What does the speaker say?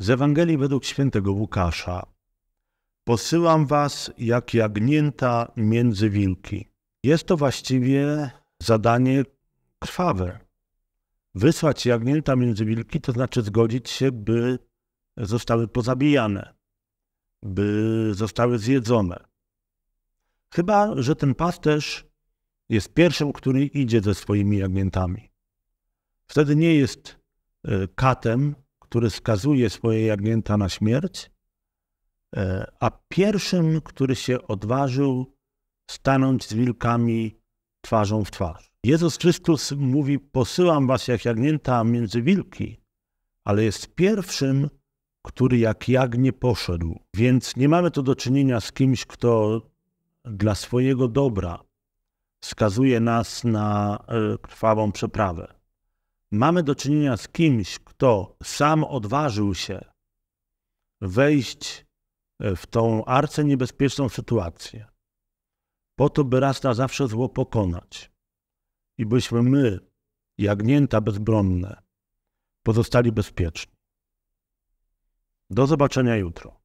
Z Ewangelii według świętego Łukasza. Posyłam was jak jagnięta między wilki. Jest to właściwie zadanie krwawe. Wysłać jagnięta między wilki to znaczy zgodzić się, by zostały pozabijane, by zostały zjedzone. Chyba, że ten pasterz jest pierwszym, który idzie ze swoimi jagniętami. Wtedy nie jest e, katem, który skazuje swojej agenta na śmierć, e, a pierwszym, który się odważył stanąć z wilkami twarzą w twarz. Jezus Chrystus mówi: Posyłam was jak jagnięta między wilki, ale jest pierwszym, który jak jagnie poszedł. Więc nie mamy tu do czynienia z kimś, kto dla swojego dobra skazuje nas na e, krwawą przeprawę mamy do czynienia z kimś, kto sam odważył się wejść e, w tą arce niebezpieczną sytuację, po to, by raz na zawsze zło pokonać i byśmy my, jagnięta bezbronne, pozostali bezpieczni. Do zobaczenia jutro.